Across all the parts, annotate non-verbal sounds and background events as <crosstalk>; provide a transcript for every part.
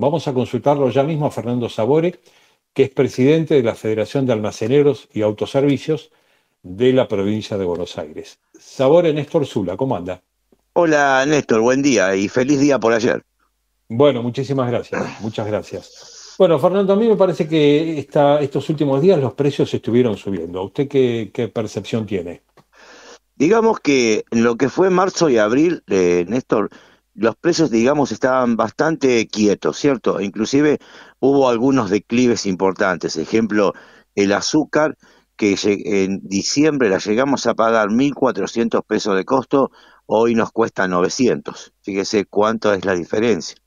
Vamos a consultarlo ya mismo a Fernando Sabore, que es presidente de la Federación de Almaceneros y Autoservicios de la provincia de Buenos Aires. Sabore, Néstor Zula, ¿cómo anda? Hola Néstor, buen día y feliz día por ayer. Bueno, muchísimas gracias, muchas gracias. Bueno, Fernando, a mí me parece que estos últimos días los precios estuvieron subiendo. ¿Usted qué, percepción tiene? Digamos que en lo que fue marzo y abril, eh, Néstor, los precios, digamos, estaban bastante quietos, ¿cierto? Inclusive hubo algunos declives importantes. Ejemplo, el azúcar, que en diciembre la llegamos a pagar 1.400 pesos de costo, hoy nos cuesta 900. Fíjese cuánto es la diferencia.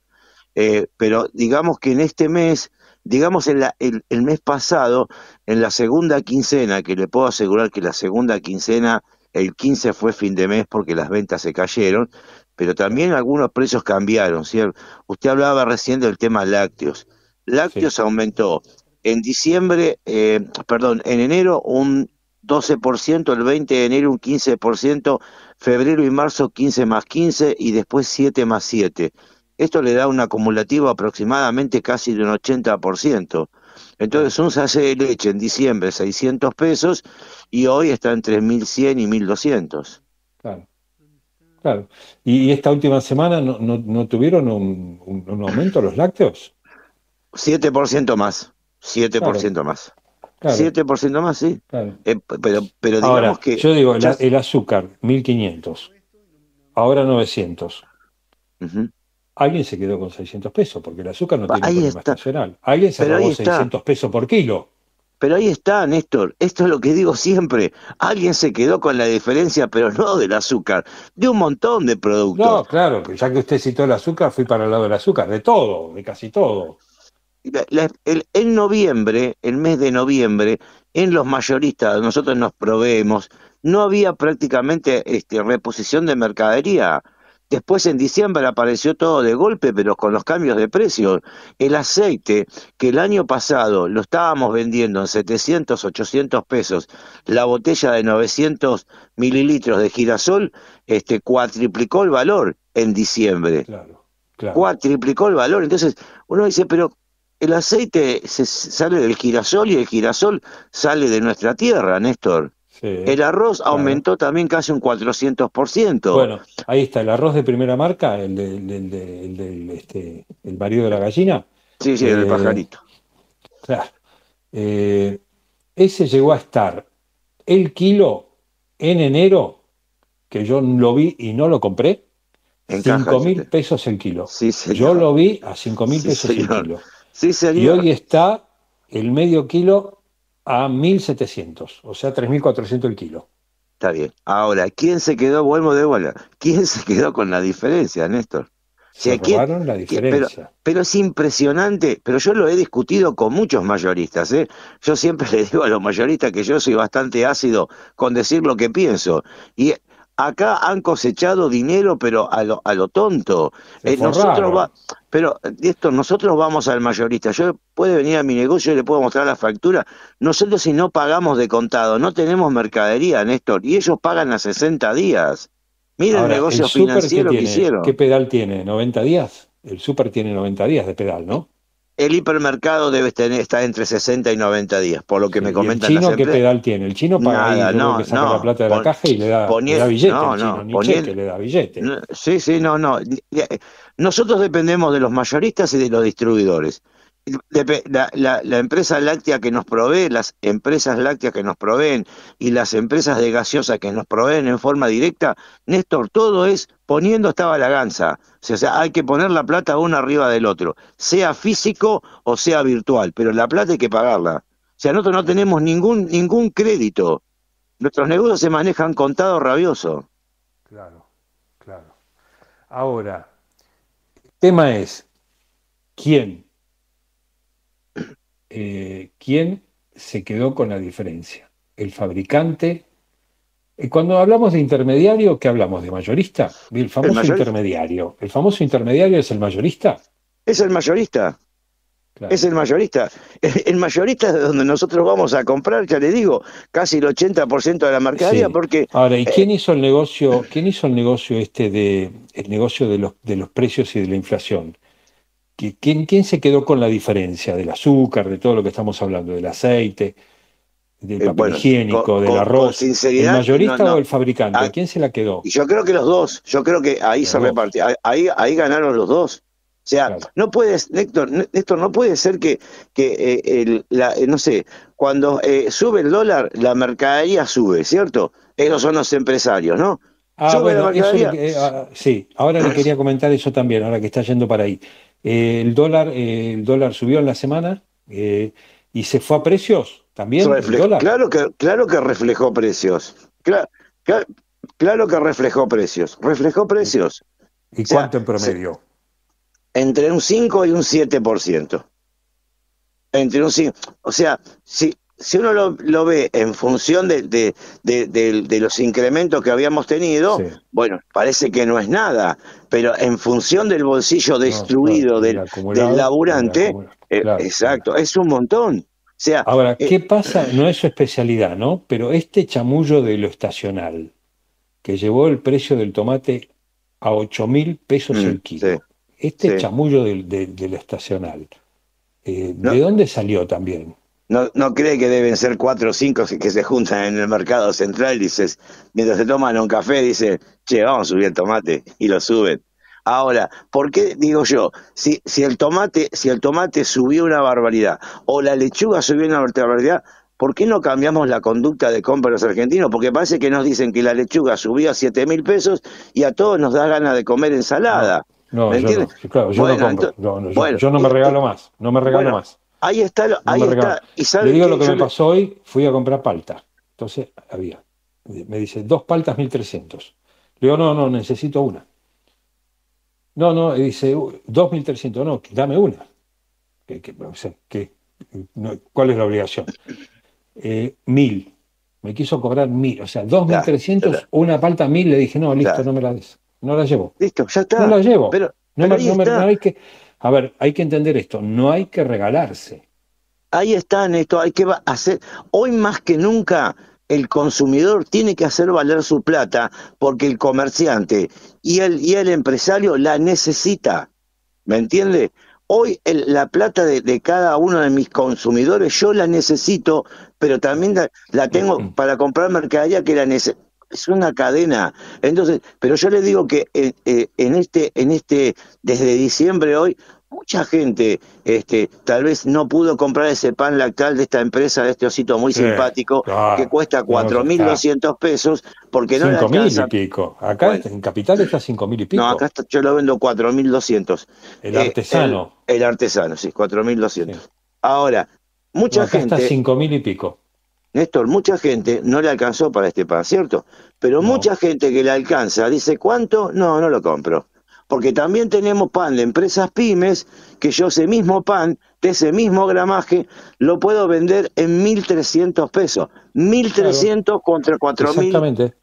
Eh, pero digamos que en este mes, digamos en la, el mes pasado, en la segunda quincena, que le puedo asegurar que la segunda quincena el 15 fue fin de mes porque las ventas se cayeron, pero también algunos precios cambiaron, ¿cierto? Usted hablaba recién del tema lácteos. Lácteos aumentó en diciembre, eh, perdón, en enero un 12%, el 20 de enero un 15%, febrero y marzo 15 más 15 y después 7 más 7. Esto le da un acumulativo aproximadamente casi de un 80%. Entonces un sase de leche en diciembre 600 pesos y hoy está entre 1.100 y 1.200. Claro. Claro. ¿Y esta última semana no, tuvieron un, aumento los lácteos? 7% más. 7% más. 7% más, sí. Eh, pero, digamos que. Yo digo, el, azúcar, 1500. Ahora 900. Alguien se quedó con 600 pesos, porque el azúcar no tiene ahí problema está. estacional. Alguien se robó 600 pesos por kilo. Pero ahí está, Néstor, esto es lo que digo siempre. Alguien se quedó con la diferencia, pero no del azúcar, de un montón de productos. No, claro, ya que usted citó el azúcar, fui para el lado del azúcar, de todo, de casi todo. el, en noviembre, el mes de noviembre, en los mayoristas, nosotros nos proveemos, no había prácticamente este, reposición de mercadería. Después en diciembre apareció todo de golpe, pero con los cambios de precio El aceite, que el año pasado lo estábamos vendiendo en 700, 800 pesos, la botella de 900 mililitros de girasol, este, cuatriplicó el valor en diciembre. Claro, Cuatriplicó el valor. Entonces uno dice, pero el aceite se sale del girasol y el girasol sale de nuestra tierra, Néstor. El arroz aumentó también casi un 400%. Bueno, ahí está, el arroz de primera marca, el, del de, este, marido de la gallina. Sí, sí, el eh, pajarito. Claro. Eh, ese llegó a estar el kilo en enero, que yo lo vi y no lo compré, en 5 mil pesos el kilo. yo lo vi a 5 mil pesos el kilo. Sí, señor. Y hoy está el medio kilo a 1.700, o sea, 3.400 el kilo. Está bien. Ahora, ¿quién se quedó, vuelvo de bola, quién se quedó con la diferencia, Néstor? Se la eh, diferencia. Pero, pero, es impresionante, pero yo lo he discutido con muchos mayoristas. ¿eh? Yo siempre <laughs> le digo a los mayoristas que yo soy bastante ácido con decir lo que pienso. Y acá han cosechado dinero, pero a lo, tonto. Eh, nosotros pero eh, esto, nosotros vamos al mayorista. Yo puede venir a mi negocio y le puedo mostrar la factura. Nosotros si no pagamos de contado, no tenemos mercadería, Néstor, y ellos pagan a 60 días. Mira el negocio financiero que, hicieron. ¿Qué pedal tiene? ¿90 días? El super tiene 90 días de pedal, ¿no? El hipermercado debe tener, está entre 60 y 90 días, por lo que me comentan. ¿El chino qué pedal tiene? El chino paga Nada, no, que saca la plata de la caja y le da, billete. No, no, sí, sí, no, no. Eh, nosotros dependemos de los mayoristas y de los distribuidores la, empresa láctea que nos provee, las empresas lácteas que nos proveen y las empresas de gaseosa que nos proveen en forma directa, Néstor, todo es poniendo esta balaganza. O sea, hay que poner la plata uno arriba del otro, sea físico o sea virtual, pero la plata hay que pagarla. O sea, nosotros no tenemos ningún, ningún crédito. Nuestros negocios se manejan contado rabioso. Claro, claro. Ahora, el tema es, ¿quién? Eh, quién se quedó con la diferencia, el fabricante. Y eh, cuando hablamos de intermediario, ¿qué hablamos? ¿De mayorista? El famoso intermediario. ¿El famoso intermediario es el mayorista? Es el mayorista. Es el mayorista. El mayorista es donde nosotros vamos a comprar, ya le digo, casi el 80% de la mercadería porque Ahora, ¿y eh, quién hizo el negocio, quién hizo el negocio este de el negocio de los de los precios y de la inflación? ¿quién, se quedó con la diferencia del azúcar, de todo lo que estamos hablando, del aceite, del eh, papel higiénico, del arroz? ¿El mayorista o el fabricante? Ah, ¿Quién se la quedó? Yo creo que los dos, yo creo que ahí se repartió, ahí, ganaron los dos. O sea, no puedes, Héctor, no puede ser que, que eh, eh, no sé, cuando sube el dólar, la mercadería sube, ¿cierto? Esos son los empresarios, ¿no? Ah, bueno, ah, sí, ahora le quería comentar eso también, ahora que está yendo para ahí. Eh, el, dólar, eh, el dólar subió en la semana eh, y se fue a precios también. Claro, que, claro que reflejó precios. Claro, claro, que reflejó precios. Reflejó precios. ¿Y cuánto en promedio? entre un 5 y un 7%. Entre un 5. O sea, si, si uno lo, ve en función de, los incrementos que habíamos tenido, bueno, parece que no es nada, pero en función del bolsillo destruido del, laburante, eh, exacto, es un montón. O sea, Ahora, eh, ¿qué pasa? No es su especialidad, ¿no? Pero este chamullo de lo estacional, que llevó el precio del tomate a 8 mil pesos el mm, kilo, este chamullo de, lo estacional, eh, ¿de dónde salió también? ¿No, ¿No cree que deben ser cuatro o cinco que se juntan en el mercado central? Dices, mientras se toman un café, dice, che, vamos a subir el tomate, y lo suben. Ahora, ¿por qué digo yo? Si, si, el tomate, si el tomate subió una barbaridad, o la lechuga subió una barbaridad, ¿por qué no cambiamos la conducta de compra los argentinos? Porque parece que nos dicen que la lechuga subió a siete mil pesos y a todos nos da ganas de comer ensalada. No, ¿Me yo, Claro, yo, no yo, no me regalo más, no me regalo más. Ahí está, ahí Le digo lo que me pasó hoy, fui a comprar palta. Entonces había, me dice, dos paltas 1300. Le digo, no, no, necesito una. No, no, dice, 2.300, uh, no, dame una. ¿Cuál es la obligación? Eh, mil. Me quiso cobrar mil, o sea, 2.300, una palta mil, le dije, no, listo, no me la des. No la llevo. Listo, ya está. No la llevo. Pero, que, a ver, hay que entender esto, no hay que regalarse. Ahí está, esto. hay que hacer, hoy más que nunca el consumidor tiene que hacer valer su plata porque el comerciante y el, y el empresario la necesita, ¿me entiende? Hoy la plata de, cada uno de mis consumidores yo la necesito, pero también la, tengo mm. para comprar mercadería que la necesito es una cadena. Entonces, pero yo le digo que eh, eh, en, este, en este, desde diciembre hoy, mucha gente este, tal vez no pudo comprar ese pan lactal de esta empresa, de este osito muy simpático, ah, que cuesta 4.200 pesos, porque no y pico. Acá en Capital está 5.000 y pico. No, acá yo lo vendo 4.200. El eh, artesano. El, artesano, sí, 4.200. Ahora, mucha gente... Está 5.000 y pico. Néstor, mucha gente no le alcanzó para este pan, ¿cierto? Pero mucha gente que le alcanza dice, ¿cuánto? No, no lo compro. Porque también tenemos pan de empresas pymes que yo ese mismo pan, de ese mismo gramaje, lo puedo vender en 1.300 pesos. 1.300 contra 4.000. Exactamente.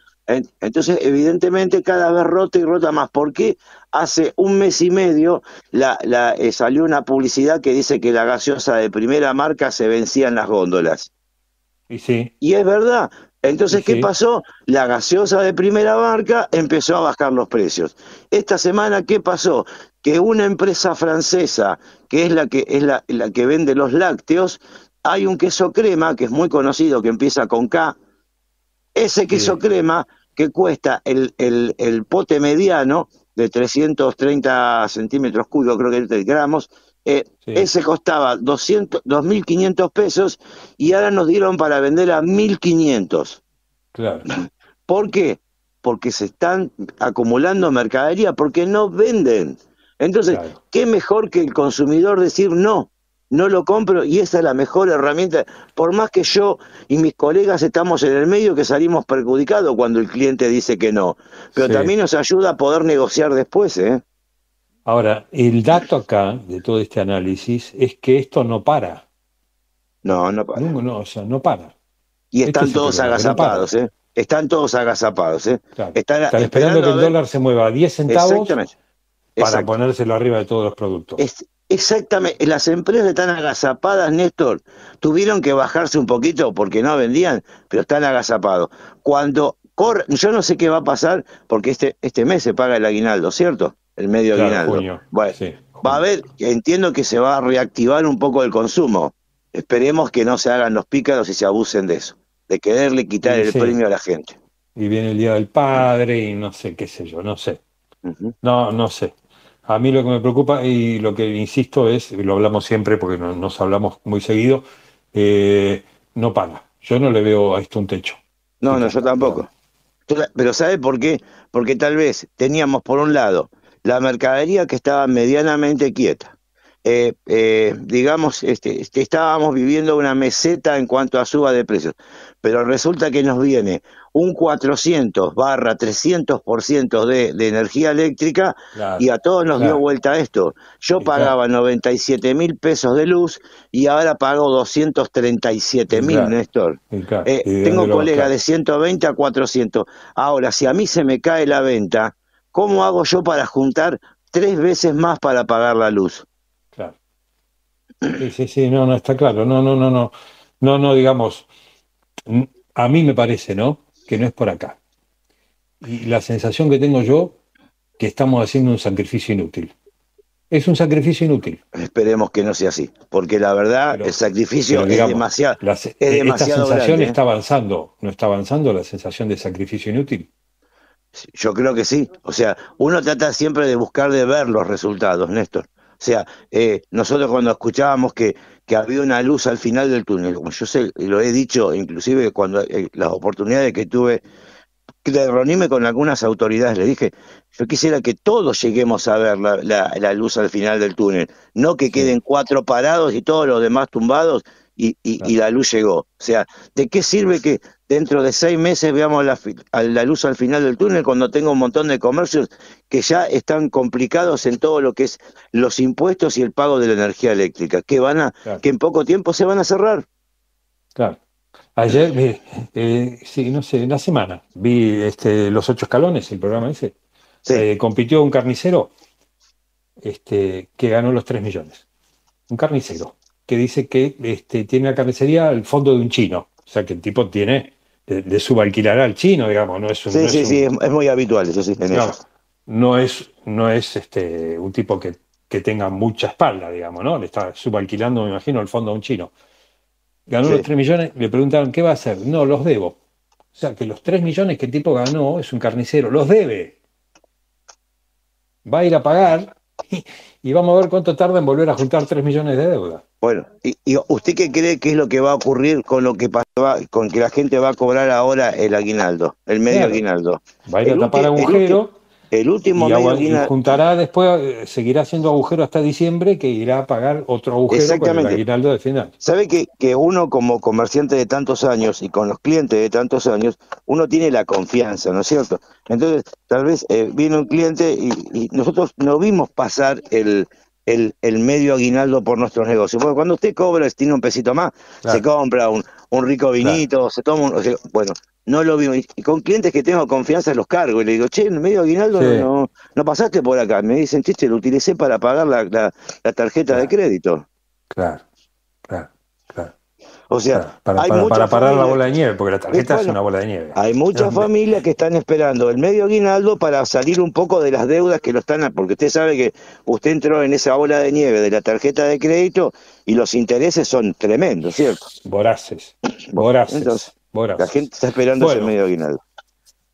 Entonces, evidentemente, cada vez rota y rota más. porque Hace un mes y medio eh, salió una publicidad que dice que la gaseosa de primera marca se vencía en las góndolas. Y, es verdad. Entonces, ¿qué pasó? La gaseosa de primera marca empezó a bajar los precios. Esta semana, ¿qué pasó? Que una empresa francesa, que es la que, es la, que vende los lácteos, hay un queso crema que es muy conocido, que empieza con K. Ese queso crema que cuesta el, el, pote mediano de 330 centímetros cúbicos, creo que es de gramos, eh, ese costaba mil 2.500 pesos y ahora nos dieron para vender a 1.500. Claro. <laughs> ¿Por qué? Porque se están acumulando mercadería, porque no venden. Entonces, ¿qué mejor que el consumidor decir no? No lo compro y esa es la mejor herramienta. Por más que yo y mis colegas estamos en el medio que salimos perjudicados cuando el cliente dice que no. Pero también nos ayuda a poder negociar después, ¿eh? Ahora, el dato acá de todo este análisis es que esto no para. No, no para. No, o sea, no para. Y este están todos agazapados, ¿eh? Están todos agazapados, ¿eh? están, esperando, que el dólar se mueva a 10 centavos para ponérselo arriba de todos los productos. exactamente, las empresas están agazapadas, Néstor. Tuvieron que bajarse un poquito porque no vendían, pero están agazapados. Cuando yo no sé qué va a pasar porque este, este mes se paga el aguinaldo, ¿cierto? el medio claro, Bueno, va a haber, entiendo que se va a reactivar un poco el consumo. Esperemos que no se hagan los pícaros y se abusen de eso, de quererle quitar el premio a la gente. Y viene el Día del Padre y no sé qué sé yo, no sé. No, no sé. A mí lo que me preocupa y lo que insisto es, y lo hablamos siempre porque nos hablamos muy seguido, eh, no paga. Yo no le veo a esto un techo. No, no, yo tampoco. pero ¿sabe por qué? Porque tal vez teníamos por un lado la mercadería que estaba medianamente quieta. Eh, eh, digamos, este, este, estábamos viviendo una meseta en cuanto a suba de precios, pero resulta que nos viene un 400 barra 300% de, de energía eléctrica y a todos nos dio vuelta esto. Yo pagaba 97 mil pesos de luz y ahora pago 237 mil, Néstor. Eh, tengo colegas de 120 a 400. Ahora, si a mí se me cae la venta, ¿Cómo hago yo para juntar tres veces más para pagar la luz? Claro. Sí, sí, no, no, está claro. No, no, no, no. No, no, digamos, a mí me parece, ¿no? Que no es por acá. Y la sensación que tengo yo, que estamos haciendo un sacrificio inútil. Es un sacrificio inútil. Esperemos que no sea así, porque la verdad el sacrificio es demasiado. esta sensación ¿eh? está avanzando, no está avanzando la sensación de sacrificio inútil. Yo creo que sí. O sea, uno trata siempre de buscar de ver los resultados, Néstor. O sea, eh, nosotros cuando escuchábamos que, que había una luz al final del túnel, como yo sé, y lo he dicho inclusive cuando eh, las oportunidades que tuve de reunirme con algunas autoridades, le dije, yo quisiera que todos lleguemos a ver la luz al final del túnel, no que queden cuatro parados y todos los demás tumbados y, la luz llegó. O sea, ¿de qué sirve que dentro de seis meses veamos la, luz al final del túnel cuando tengo un montón de comercios que ya están complicados en todo lo que es los impuestos y el pago de la energía eléctrica, que van a, que en poco tiempo se van a cerrar? Claro. Ayer, mire, eh, sí, no sé, una semana vi este, Los Ocho Escalones, el programa ese. se eh, compitió un carnicero este, que ganó los tres millones. Un carnicero que dice que este, tiene la carnicería al fondo de un chino. O sea, que el tipo tiene, de, subalquilar al chino, digamos, no es un... Sí, sí, es muy habitual eso no, es, no es este, un tipo que, tenga mucha espalda, digamos, ¿no? Le está subalquilando, me imagino, el fondo a un chino. Ganó los 3 millones, le preguntaron, ¿qué va a hacer? No, los debo. O sea, que los 3 millones que el tipo ganó es un carnicero, los debe. Va a ir a pagar <laughs> y vamos a ver cuánto tarda en volver a juntar 3 millones de deuda. Bueno, y, usted qué cree que es lo que va a ocurrir con lo que pasaba, con que la gente va a cobrar ahora el aguinaldo, el medio aguinaldo? Va a ir a tapar agujero. El, último y medio aguinaldo. juntará después, eh, seguirá haciendo agujero hasta diciembre, que irá a pagar otro agujero el aguinaldo de final. ¿Sabe que, que uno como comerciante de tantos años y con los clientes de tantos años, uno tiene la confianza, ¿no es cierto? Entonces, tal vez eh, viene un cliente y, y nosotros no vimos pasar el el, el, medio aguinaldo por nuestros negocios. Porque cuando usted cobra, tiene un pesito más, se compra un, un rico vinito, se toma un... bueno, no lo vivo Y con clientes que tengo confianza los cargo. Y le digo, che, el medio aguinaldo no, pasaste por acá. Me dicen, che, lo utilicé para pagar la, la, tarjeta de crédito. Claro, claro, claro. O sea, para, parar la bola de nieve, porque la tarjeta es una bola de nieve. Hay muchas familias que están esperando el medio aguinaldo para salir un poco de las deudas que lo están, porque usted sabe que usted entró en esa bola de nieve de la tarjeta de crédito y los intereses son tremendos, ¿cierto? Voraces, voraces, La gente está esperando ese medio aguinaldo.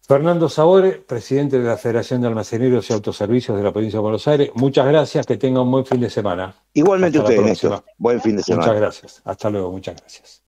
Fernando Sabore, presidente de la Federación de Almaceneros y Autoservicios de la provincia de Buenos Aires, muchas gracias, que tenga un buen fin de semana. Igualmente Buen fin de semana. Muchas gracias. Hasta luego, muchas gracias.